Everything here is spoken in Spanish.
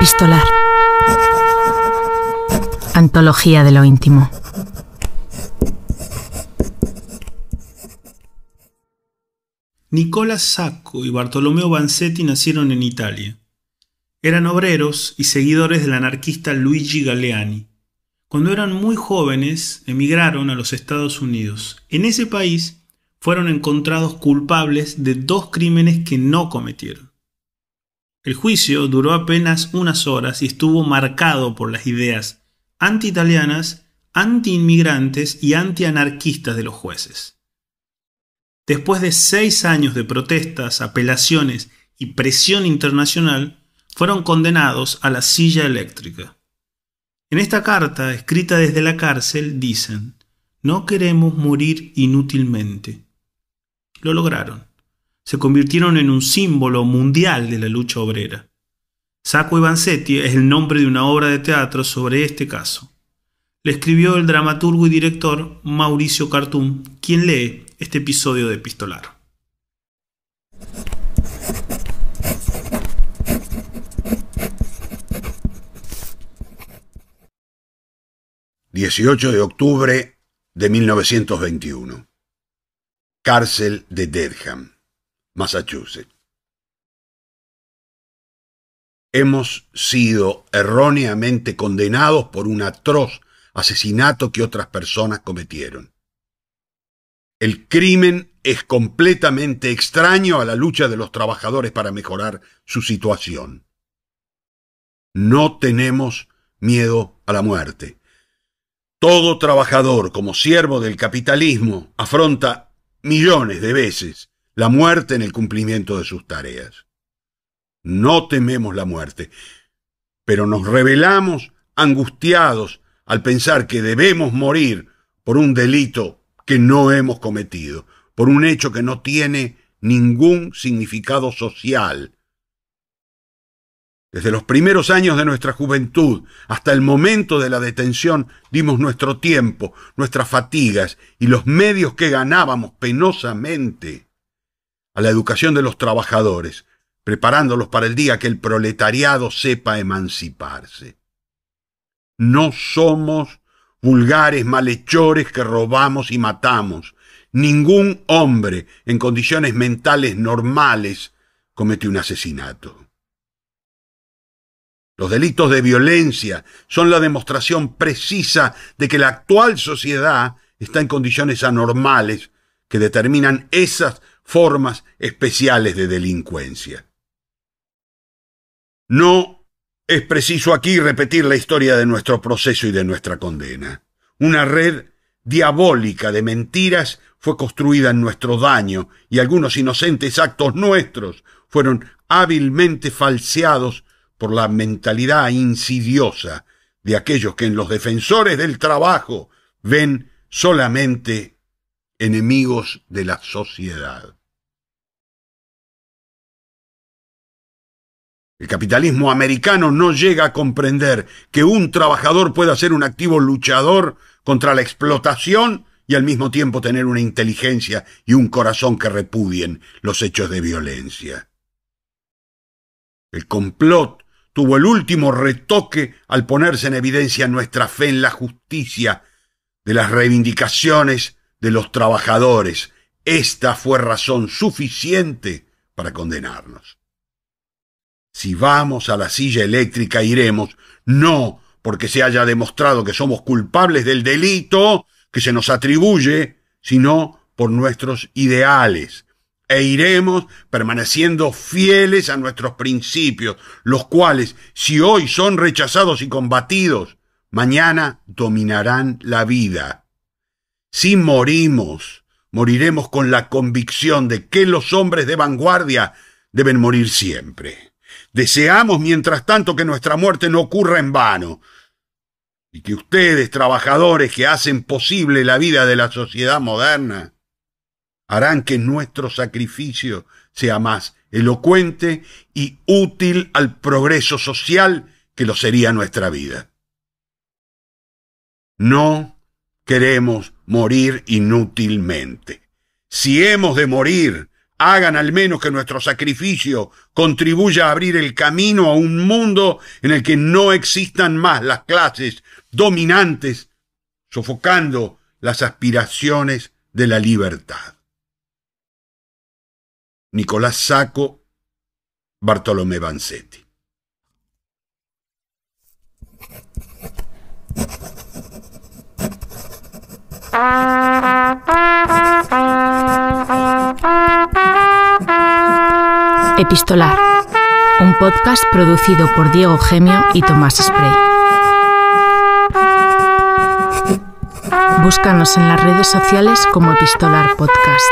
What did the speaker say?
Pistolar. Antología de lo íntimo. Nicola Sacco y Bartolomeo Vanzetti nacieron en Italia. Eran obreros y seguidores del anarquista Luigi Galeani. Cuando eran muy jóvenes, emigraron a los Estados Unidos. En ese país fueron encontrados culpables de dos crímenes que no cometieron. El juicio duró apenas unas horas y estuvo marcado por las ideas anti-italianas, anti-inmigrantes y anti-anarquistas de los jueces. Después de seis años de protestas, apelaciones y presión internacional, fueron condenados a la silla eléctrica. En esta carta, escrita desde la cárcel, dicen, no queremos morir inútilmente. Lo lograron se convirtieron en un símbolo mundial de la lucha obrera. Sacco y Vanzetti es el nombre de una obra de teatro sobre este caso. Le escribió el dramaturgo y director Mauricio Cartum, quien lee este episodio de Pistolar. ...18 de octubre de 1921... ...cárcel de Dedham... Massachusetts. Hemos sido erróneamente condenados por un atroz asesinato que otras personas cometieron. El crimen es completamente extraño a la lucha de los trabajadores para mejorar su situación. No tenemos miedo a la muerte. Todo trabajador como siervo del capitalismo afronta millones de veces la muerte en el cumplimiento de sus tareas. No tememos la muerte, pero nos revelamos angustiados al pensar que debemos morir por un delito que no hemos cometido, por un hecho que no tiene ningún significado social. Desde los primeros años de nuestra juventud hasta el momento de la detención dimos nuestro tiempo, nuestras fatigas y los medios que ganábamos penosamente a la educación de los trabajadores, preparándolos para el día que el proletariado sepa emanciparse. No somos vulgares malhechores que robamos y matamos. Ningún hombre en condiciones mentales normales comete un asesinato. Los delitos de violencia son la demostración precisa de que la actual sociedad está en condiciones anormales que determinan esas formas especiales de delincuencia. No es preciso aquí repetir la historia de nuestro proceso y de nuestra condena. Una red diabólica de mentiras fue construida en nuestro daño y algunos inocentes actos nuestros fueron hábilmente falseados por la mentalidad insidiosa de aquellos que en los defensores del trabajo ven solamente enemigos de la sociedad. El capitalismo americano no llega a comprender que un trabajador pueda ser un activo luchador contra la explotación y al mismo tiempo tener una inteligencia y un corazón que repudien los hechos de violencia. El complot tuvo el último retoque al ponerse en evidencia nuestra fe en la justicia de las reivindicaciones de los trabajadores. Esta fue razón suficiente para condenarnos. Si vamos a la silla eléctrica iremos, no porque se haya demostrado que somos culpables del delito que se nos atribuye, sino por nuestros ideales. E iremos permaneciendo fieles a nuestros principios, los cuales, si hoy son rechazados y combatidos, mañana dominarán la vida. Si morimos, moriremos con la convicción de que los hombres de vanguardia deben morir siempre. Deseamos, mientras tanto, que nuestra muerte no ocurra en vano y que ustedes, trabajadores que hacen posible la vida de la sociedad moderna, harán que nuestro sacrificio sea más elocuente y útil al progreso social que lo sería nuestra vida. No queremos morir inútilmente. Si hemos de morir, hagan al menos que nuestro sacrificio contribuya a abrir el camino a un mundo en el que no existan más las clases dominantes, sofocando las aspiraciones de la libertad. Nicolás Sacco, Bartolomé Vanzetti. Epistolar, un podcast producido por Diego Gemio y Tomás Spray. Búscanos en las redes sociales como Epistolar Podcast.